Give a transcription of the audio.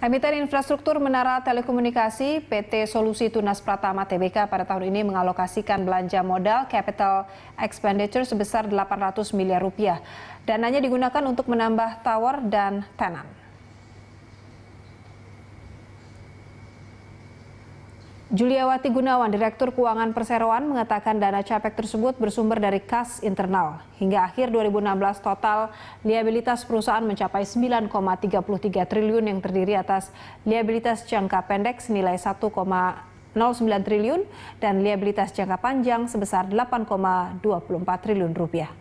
Emiten infrastruktur menara telekomunikasi PT Solusi Tunas Pratama TBK pada tahun ini mengalokasikan belanja modal capital expenditure sebesar 800 miliar rupiah. Dananya digunakan untuk menambah tower dan tenan. Juliawati Gunawan, Direktur Keuangan Perseroan, mengatakan dana capek tersebut bersumber dari kas internal. Hingga akhir 2016 total liabilitas perusahaan mencapai 9,33 triliun yang terdiri atas liabilitas jangka pendek senilai 1,09 triliun dan liabilitas jangka panjang sebesar 8,24 triliun rupiah.